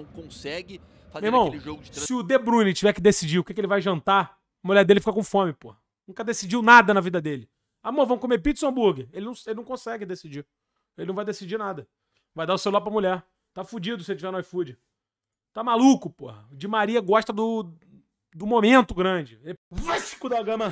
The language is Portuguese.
Não consegue fazer Meu irmão, aquele jogo de trans... Se o De Bruyne tiver que decidir o que, é que ele vai jantar, a mulher dele fica com fome, pô. Nunca decidiu nada na vida dele. Amor, vamos comer pizza ou hambúrguer? Ele não, ele não consegue decidir. Ele não vai decidir nada. Vai dar o celular pra mulher. Tá fudido se ele tiver no iFood. Tá maluco, pô O Maria gosta do, do momento grande. Vasco da Gama.